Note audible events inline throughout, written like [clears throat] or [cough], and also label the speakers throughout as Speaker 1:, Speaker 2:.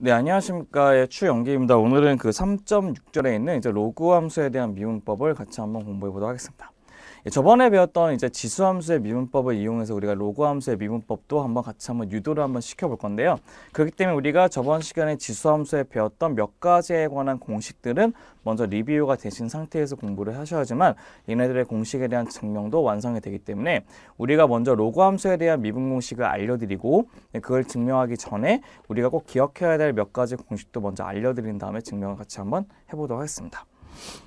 Speaker 1: 네, 안녕하십니까의 추연기입니다. 오늘은 그 3.6절에 있는 이제 로그 함수에 대한 미분법을 같이 한번 공부해 보도록 하겠습니다. 예, 저번에 배웠던 이제 지수함수의 미분법을 이용해서 우리가 로그함수의 미분법도 한번 같이 한번 유도를 한번 시켜볼 건데요. 그렇기 때문에 우리가 저번 시간에 지수함수에 배웠던 몇 가지에 관한 공식들은 먼저 리뷰가 되신 상태에서 공부를 하셔야지만 얘네들의 공식에 대한 증명도 완성이 되기 때문에 우리가 먼저 로그함수에 대한 미분 공식을 알려드리고 예, 그걸 증명하기 전에 우리가 꼭 기억해야 될 몇 가지 공식도 먼저 알려드린 다음에 증명을 같이 한번 해보도록 하겠습니다.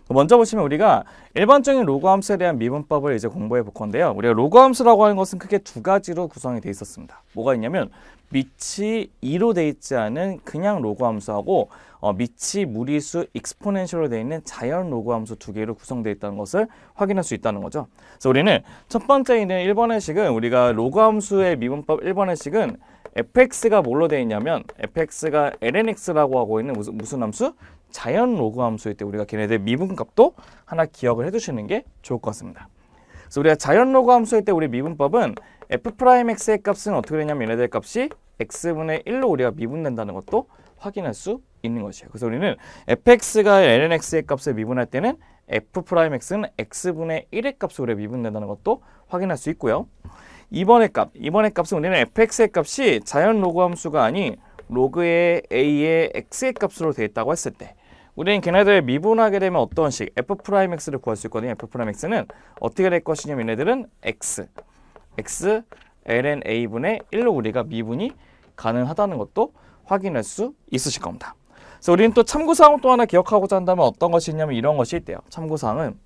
Speaker 1: 먼저 보시면 우리가 일반적인 로그함수에 대한 미분법을 이제 공부해 볼 건데요. 우리가 로그함수라고 하는 것은 크게 두 가지로 구성이 돼 있었습니다. 뭐가 있냐면 밑이 2로 돼 있지 않은 그냥 로그함수하고 어, 밑이 무리수 익스포넨셜로 돼 있는 자연 로그함수 두 개로 구성되어 있다는 것을 확인할 수 있다는 거죠. 그래서 우리는 첫 번째 있는 1번의 식은 우리가 로그함수의 미분법 1번의 식은 fx가 뭘로 되어 있냐면 fx가 lnx라고 하고 있는 무슨, 무슨 함수? 자연 로그 함수일 때 우리가 걔네들 미분값도 하나 기억을 해두시는 게 좋을 것 같습니다. 그래서 우리가 자연 로그 함수일 때 우리 미분법은 f'x의 값은 어떻게 되냐면 얘네들 값이 x분의 1로 우리가 미분된다는 것도 확인할 수 있는 것이에요. 그래서 우리는 fx가 lnx의 값을 미분할 때는 f'x는 x분의 1의 값으 우리가 미분된다는 것도 확인할 수 있고요. 이번의 값, 이번의 값은 우리는 fx의 값이 자연 로그 함수가 아닌 로그의 a의 x의 값으로 되어 있다고 했을 때 우리는 걔네들 미분하게 되면 어떤 식 f'x를 구할 수 있거든요. f'x는 어떻게 될 것이냐 면 얘네들은 x x ln a분의 1로 우리가 미분이 가능하다는 것도 확인할 수 있으실 겁니다. 그래서 우리는 또 참고사항 을또 하나 기억하고자 한다면 어떤 것이 있냐면 이런 것이 있대요. 참고사항은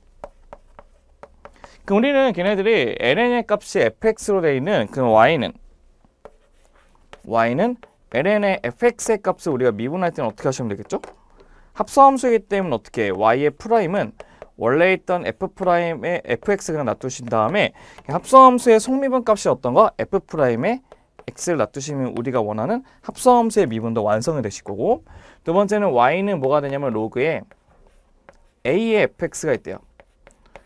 Speaker 1: 그럼 우리는 걔네들이 ln의 값이 fx로 되어 있는 그럼 y는 y는 ln의 fx의 값을 우리가 미분할 때는 어떻게 하시면 되겠죠? 합성함수이기 때문에 어떻게 y의 프라임은 원래 있던 f 프라임의 fx 그냥 놔두신 다음에 합성함수의 속미분 값이 어떤 거 f 프라임의 x를 놔두시면 우리가 원하는 합성함수의 미분도 완성이 되실 거고 두 번째는 y는 뭐가 되냐면 로그에 a의 fx가 있대요.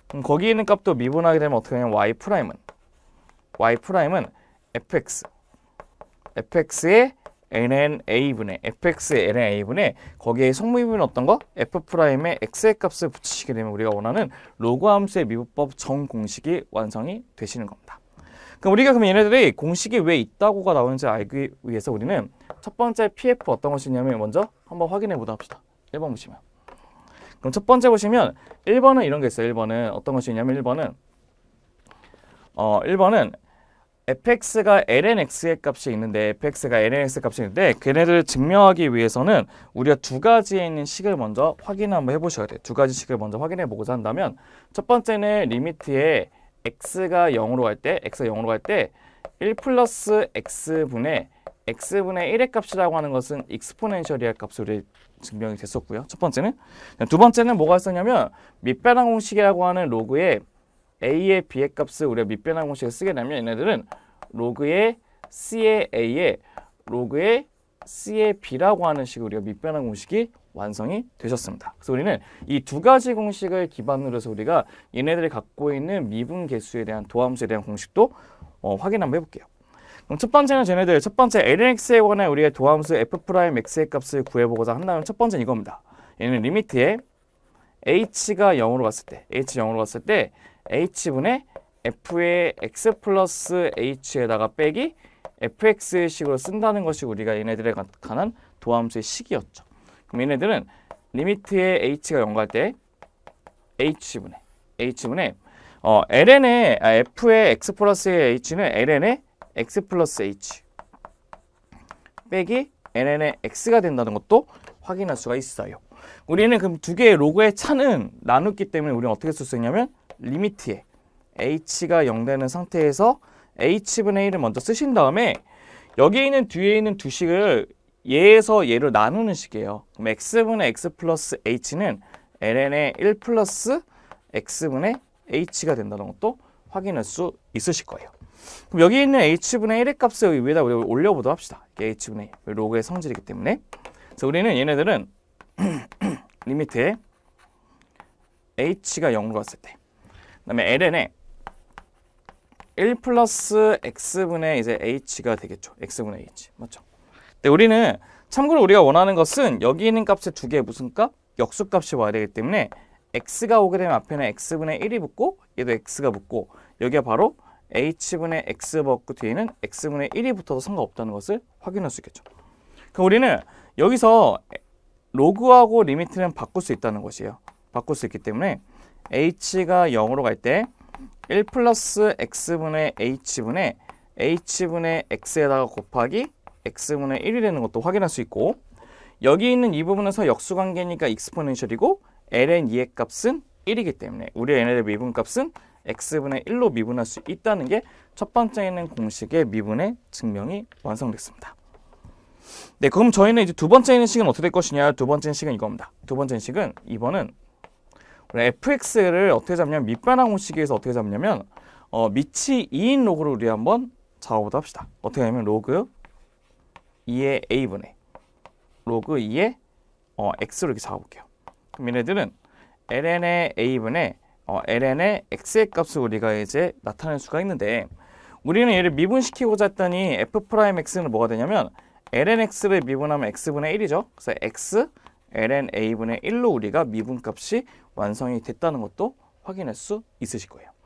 Speaker 1: 그럼 거기 있는 값도 미분하게 되면 어떻게 되냐면 y 프라임은 y 프라임은 fx fx의 ln a분의 fx의 ln a분의 거기에 성분이분 어떤 거? f 프라임의 x의 값을 붙이시게 되면 우리가 원하는 로그함수의 미분법 정 공식이 완성이 되시는 겁니다. 그럼 우리가 그럼 얘네들이 공식이 왜 있다고가 나오는지 알기 위해서 우리는 첫 번째 pf 어떤 것이냐면 먼저 한번 확인해 보다 합시다. 1번 보시면. 그럼 첫 번째 보시면 1번은 이런 게 있어요. 1번은 어떤 것이냐면 1번은 어 1번은 fx가 lnx의 값이 있는데 fx가 lnx 의 값이 있는데 걔네를 증명하기 위해서는 우리가 두 가지에 있는 식을 먼저 확인 한번 해보셔야 돼요. 두 가지 식을 먼저 확인해 보고자 한다면 첫 번째는 리미트에 x가 0으로 갈 때, x가 0으로 갈 때1 플러스 x분의 x분의 1의 값이라고 하는 것은 익스포넨셜리의 값으로 증명이 됐었고요. 첫 번째는 두 번째는 뭐가 있었냐면 밑바랑 공식이라고 하는 로그에 a의 b의 값을 우리가 밑변환 공식을 쓰게 되면 얘네들은 로그의 c의 a 의 로그의 c의 b라고 하는 식으로 우리가 밑변환 공식이 완성이 되셨습니다. 그래서 우리는 이 두 가지 공식을 기반으로 해서 우리가 얘네들이 갖고 있는 미분 개수에 대한 도함수에 대한 공식도 어, 확인 한번 해볼게요. 그럼 첫 번째는 쟤네들 첫 번째 lnx에 관한 우리의 도함수 f'x의 값을 구해보고자 한다면 첫 번째는 이겁니다. 얘는 리미트에 h가 0으로 갔을 때 h 0으로 갔을 때 h분의 f의 x 플러스 h에다가 빼기 fx식으로 쓴다는 것이 우리가 얘네들에 관한 도함수의 식이었죠. 그럼 얘네들은 리미트에 h가 0갈 때 h분의 h분의 어, ln의 아, f의 x 플러스 h는 ln의 x 플러스 h 빼기 ln의 x가 된다는 것도 확인할 수가 있어요. 우리는 그럼 두 개의 로그의 차는 나눴기 때문에 우리는 어떻게 쓸 수 있냐면 리미트에 h가 0 되는 상태에서 h분의 1을 먼저 쓰신 다음에 여기에 있는 뒤에 있는 두 식을 얘에서 얘를 나누는 식이에요. 그럼 x분의 x 플러스 h는 ln의 1 플러스 x분의 h가 된다는 것도 확인할 수 있으실 거예요. 그럼 여기 있는 h분의 1의 값을 여기 위에다 올려보도록 합시다. 이게 h분의 1, 로그의 성질이기 때문에. 그래서 우리는 얘네들은 [clears throat] 리미트에 h가 0으로 갔을 때 다음에 ln에 1 플러스 x분의 이제 h가 되겠죠. x분의 h. 맞죠? 근데 우리는 참고로 우리가 원하는 것은 여기 있는 값의 두 개의 무슨 값? 역수값이 와야 되기 때문에 x가 오게 되면 앞에는 x분의 1이 붙고 얘도 x가 붙고 여기가 바로 h분의 x 붙고 뒤에는 x분의 1이 붙어도 상관없다는 것을 확인할 수 있겠죠. 그럼 우리는 여기서 로그하고 리미트는 바꿀 수 있다는 것이에요. 바꿀 수 있기 때문에 h가 0으로 갈 때 1 플러스 x분의 h분의 h분의 x에다가 곱하기 x분의 1이 되는 것도 확인할 수 있고 여기 있는 이 부분에서 역수관계니까 익스포넨셜이고 ln 2의 값은 1이기 때문에 우리 얘네들 미분값은 x분의 1로 미분할 수 있다는 게 첫 번째 있는 공식의 미분의 증명이 완성됐습니다. 네, 그럼 저희는 이제 두 번째 인식은 어떻게 될 것이냐? 두 번째 인식은 이겁니다. 두 번째 인식은 2번은 fx를 어떻게 잡냐면 밑바닥 오시기에서 어떻게 잡냐면 어, 밑이 2인 로그를 우리 한번 작업부터 합시다. 어떻게 하면 냐 로그 2의 a분의 로그 2의 어, x로 이렇게 잡아볼게요. 그럼 얘네들은 ln의 a분의 어, ln의 x의 값을 우리가 이제 나타낼 수가 있는데 우리는 얘를 미분시키고자 했더니 f'x는 뭐가 되냐면 lnx를 미분하면 x분의 1이죠. 그래서 x ln a분의 1로 우리가 미분값이 완성이 됐다는 것도 확인할 수 있으실 거예요.